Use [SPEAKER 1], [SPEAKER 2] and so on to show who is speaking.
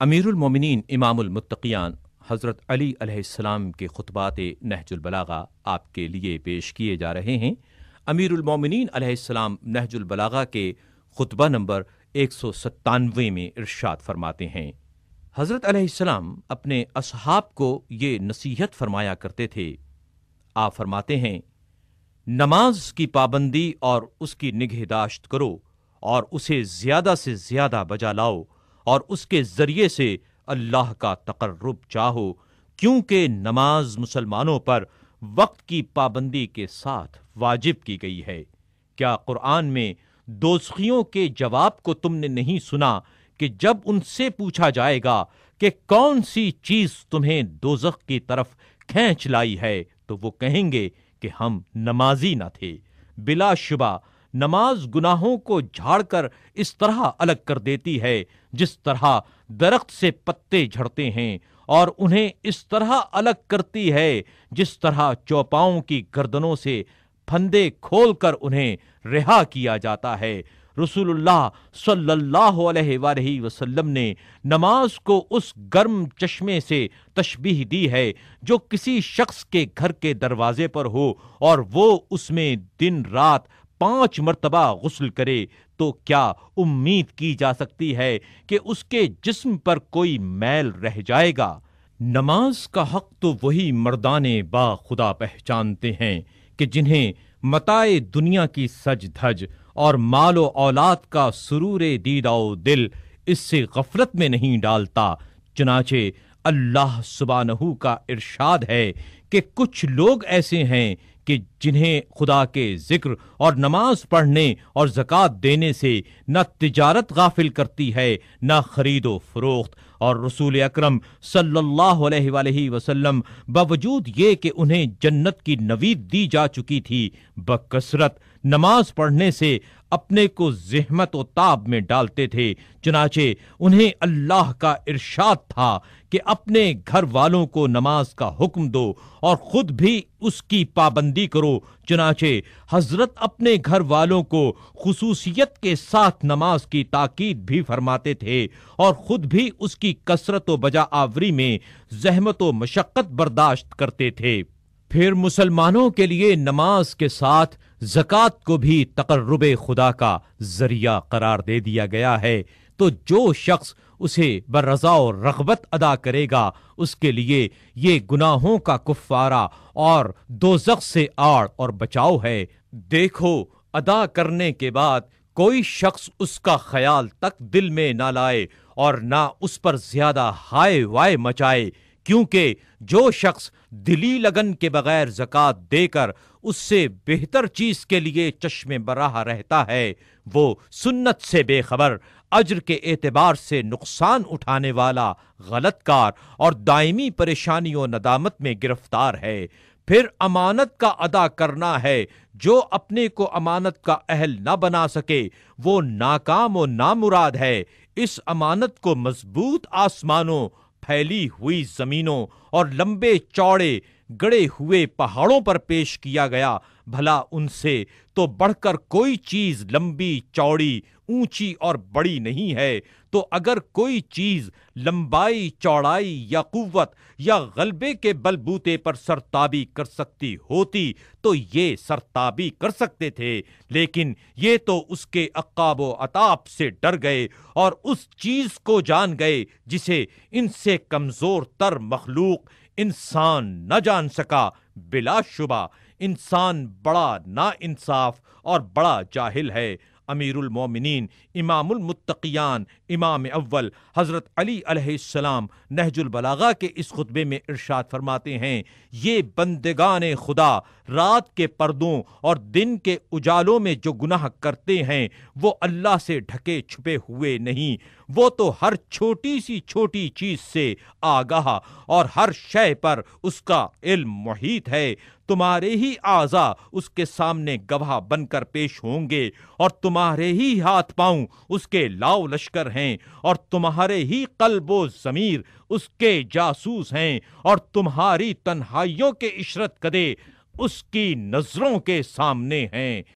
[SPEAKER 1] امیر المومنین امام المتقیان حضرت علی علیہ السلام کے خطبات نہج البلاغا آپ کے لیے پیش کیے جا رہے ہیں امیر المومنین علیہ السلام نہج البلاغا کے خطبہ نمبر ایک سو ستانوے میں ارشاد فرماتے ہیں حضرت علیہ السلام اپنے اصحاب کو یہ نصیحت فرمایا کرتے تھے آ فرماتے ہیں نماز کی پابندی اور اس کی نگہداشت کرو اور اسے زیادہ سے زیادہ بجا لاؤ اور اس کے ذریعے سے اللہ کا تقرب چاہو کیونکہ نماز مسلمانوں پر وقت کی پابندی کے ساتھ واجب کی گئی ہے کیا قرآن میں دوزخیوں کے جواب کو تم نے نہیں سنا کہ جب ان سے پوچھا جائے گا کہ کون سی چیز تمہیں دوزخ کی طرف کھینچ لائی ہے تو وہ کہیں گے کہ ہم نمازی نہ تھے بلا شبہ نماز گناہوں کو جھاڑ کر اس طرح الگ کر دیتی ہے جس طرح درخت سے پتے جھڑتے ہیں اور انہیں اس طرح الگ کرتی ہے جس طرح چوپاؤں کی گردنوں سے پھندے کھول کر انہیں رہا کیا جاتا ہے رسول اللہ صلی اللہ علیہ وآلہ وسلم نے نماز کو اس گرم چشمے سے تشبیح دی ہے جو کسی شخص کے گھر کے دروازے پر ہو اور وہ اس میں دن رات پانچ مرتبہ غسل کرے تو کیا امید کی جا سکتی ہے کہ اس کے جسم پر کوئی میل رہ جائے گا نماز کا حق تو وہی مردان با خدا پہچانتے ہیں کہ جنہیں متائے دنیا کی سج دھج اور مال و اولاد کا سرور دیدا دل اس سے غفلت میں نہیں ڈالتا چنانچہ اللہ سبانہو کا ارشاد ہے کہ کچھ لوگ ایسے ہیں کہ جنہیں خدا کے ذکر اور نماز پڑھنے اور زکوٰۃ دینے سے نہ تجارت غافل کرتی ہے نہ خرید و فروخت اور رسول اکرم صلی اللہ علیہ وآلہ وسلم باوجود یہ کہ انہیں جنت کی نوید دی جا چکی تھی بکثرت نماز پڑھنے سے اپنے کو زحمت و تاب میں ڈالتے تھے چنانچہ انہیں اللہ کا ارشاد تھا کہ اپنے گھر والوں کو نماز کا حکم دو اور خود بھی اس کی پابندی کرو چنانچہ حضرت اپنے گھر والوں کو خصوصیت کے ساتھ نماز کی تاکید بھی فرماتے تھے اور خود بھی اس کی کثرت و بجا آوری میں زحمت و مشقت برداشت کرتے تھے پھر مسلمانوں کے لیے نماز کے ساتھ زکوٰۃ کو بھی تقرب خدا کا ذریعہ قرار دے دیا گیا ہے تو جو شخص اسے اور رغبت ادا کرے گا اس کے لیے یہ گناہوں کا کفارہ اور سے آڑ اور بچاؤ ہے دیکھو ادا کرنے کے بعد کوئی شخص اس کا خیال تک دل میں نہ لائے اور نہ اس پر زیادہ ہائے وائے مچائے کیونکہ جو شخص دلی لگن کے بغیر زکات دے کر اس سے بہتر چیز کے لیے چشمے براہ رہتا ہے وہ سنت سے بے خبر اجر کے اعتبار سے نقصان اٹھانے والا غلط کار اور دائمی پریشانی و ندامت میں گرفتار ہے پھر امانت کا ادا کرنا ہے جو اپنے کو امانت کا اہل نہ بنا سکے وہ ناکام و نامراد ہے اس امانت کو مضبوط آسمانوں پھیلی ہوئی زمینوں اور لمبے چوڑے گڑے ہوئے پہاڑوں پر پیش کیا گیا بھلا ان سے تو بڑھ کر کوئی چیز لمبی چوڑی اونچی اور بڑی نہیں ہے تو اگر کوئی چیز لمبائی چوڑائی یا قوت یا غلبے کے بلبوتے پر سرتابی کر سکتی ہوتی تو یہ سرتابی کر سکتے تھے لیکن یہ تو اس کے عقاب و عطاب سے ڈر گئے اور اس چیز کو جان گئے جسے ان سے کمزور تر مخلوق انسان نہ جان سکا بلا شبہ انسان بڑا بڑا نا انصاف اور جاہل ہے امیر المومنین امام امام المتقیان اول حضرت علی علیہ السلام نہج البلاغا کے اس خطبے میں ارشاد فرماتے ہیں یہ بندگان خدا رات کے پردوں اور دن کے اجالوں میں جو گناہ کرتے ہیں وہ اللہ سے ڈھکے چھپے ہوئے نہیں وہ تو ہر چھوٹی سی چھوٹی چیز سے آگاہ اور ہر شے پر اس کا علم محیط ہے تمہارے ہی اعضا اس کے سامنے گواہ بن کر پیش ہوں گے اور تمہارے ہی ہاتھ پاؤں اس کے لاؤ لشکر ہیں اور تمہارے ہی قلب و ضمیر اس کے جاسوس ہیں اور تمہاری تنہائیوں کے عشرت کدے اس کی نظروں کے سامنے ہیں